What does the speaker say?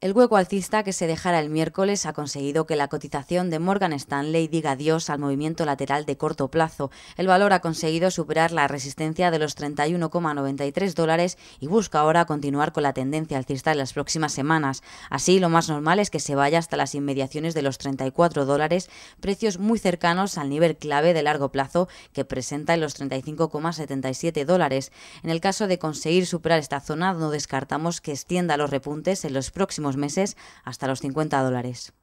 El hueco alcista que se dejara el miércoles ha conseguido que la cotización de Morgan Stanley diga adiós al movimiento lateral de corto plazo. El valor ha conseguido superar la resistencia de los 31,93 dólares y busca ahora continuar con la tendencia alcista en las próximas semanas. Así, lo más normal es que se vaya hasta las inmediaciones de los 34 dólares, precios muy cercanos al nivel clave de largo plazo que presenta en los 35,77 dólares. En el caso de conseguir superar esta zona, no descartamos que extienda los repuntes en los próximos meses hasta los 50 dólares.